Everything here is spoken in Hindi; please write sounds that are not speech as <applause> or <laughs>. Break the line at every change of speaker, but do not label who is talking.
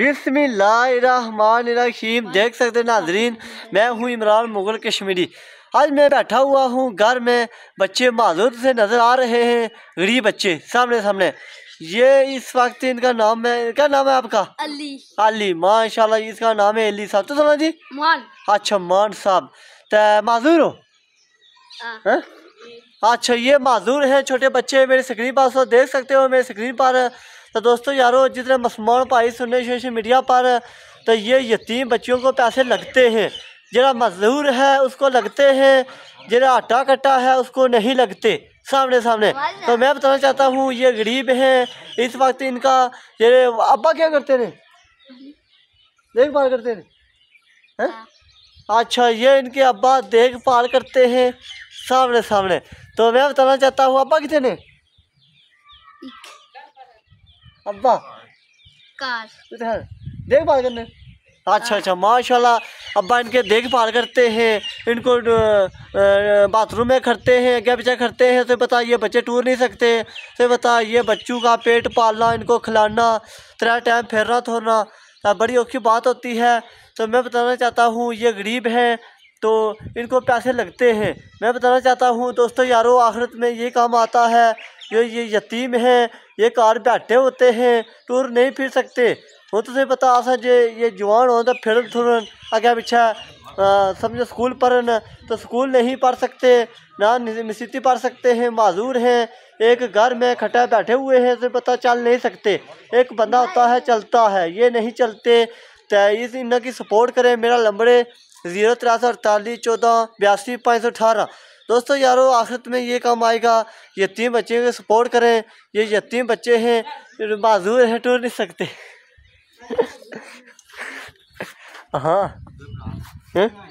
बिसमीम देख सकते नाजरीन मैं हूँ इमरान मुगल कश्मीरी आज मैं बैठा हुआ हूँ घर में बच्चे माजूर से नज़र आ रहे हैं गरीब बच्चे सामने सामने ये इस वक्त इनका नाम है क्या नाम है आपका अली अली माशाल्लाह इसका नाम है अली साहब तो सुना जी मान अच्छा मान साहब तो माजूर हो हाँ। अच्छा ये माजूर हैं छोटे बच्चे मेरे स्क्रीन पर देख सकते हो मेरे स्क्रीन पर तो दोस्तों यारों जितने मसमान पाई सुनने सोशल मीडिया पर तो ये यतीम बच्चियों को पैसे लगते हैं जरा मजदूर है उसको लगते हैं जरा आटा कट्टा है उसको नहीं लगते सामने सामने तो मैं बताना चाहता हूँ ये गरीब हैं इस वक्त इनका ये अब्बा क्या करते रहे देखभाल करते रहे हाँ। अच्छा ये इनके अब्बा देखभाल करते हैं सामने सामने तो मैं बताना चाहता हूँ अब्बा कितने अब्बा कार देखभाल करने अच्छा हाँ। अच्छा माशाल्लाह अब्बा इनके देखभाल करते हैं इनको बाथरूम में खड़ते हैं क्या पीछे खड़ते हैं तो बता ये बच्चे टूर नहीं सकते तो बता ये बच्चों का पेट पालना इनको खिलाना त्रा टाइम फेरना थोड़ना बड़ी औखी बात होती है तो मैं बताना चाहता हूँ ये गरीब हैं तो इनको पैसे लगते हैं मैं बताना चाहता हूँ दोस्तों यारो आखिरत में ये काम आता है जो ये यतीम हैं ये कार बैठे होते हैं टूर नहीं फिर सकते वो तुझे पता आसा जे ये जवान हो तो फिर थुरन आगे पीछे समझो स्कूल पढ़न तो स्कूल नहीं पढ़ सकते ना नसीती पढ़ सकते हैं माजूर हैं एक घर में खटा बैठे हुए हैं तो पता चल नहीं सकते एक बंदा होता है चलता है ये नहीं चलते तो इस इन्ना की सपोर्ट करें मेरा लम्बड़े जीरो तिरासी अड़तालीस चौदह बयासी पाँच सौ अठारह दोस्तों यारो आखिरत में ये काम आएगा यतीम बच्चे को सपोर्ट करें ये यतीम बच्चे हैं माजूर हैं टूर नहीं सकते <laughs> हाँ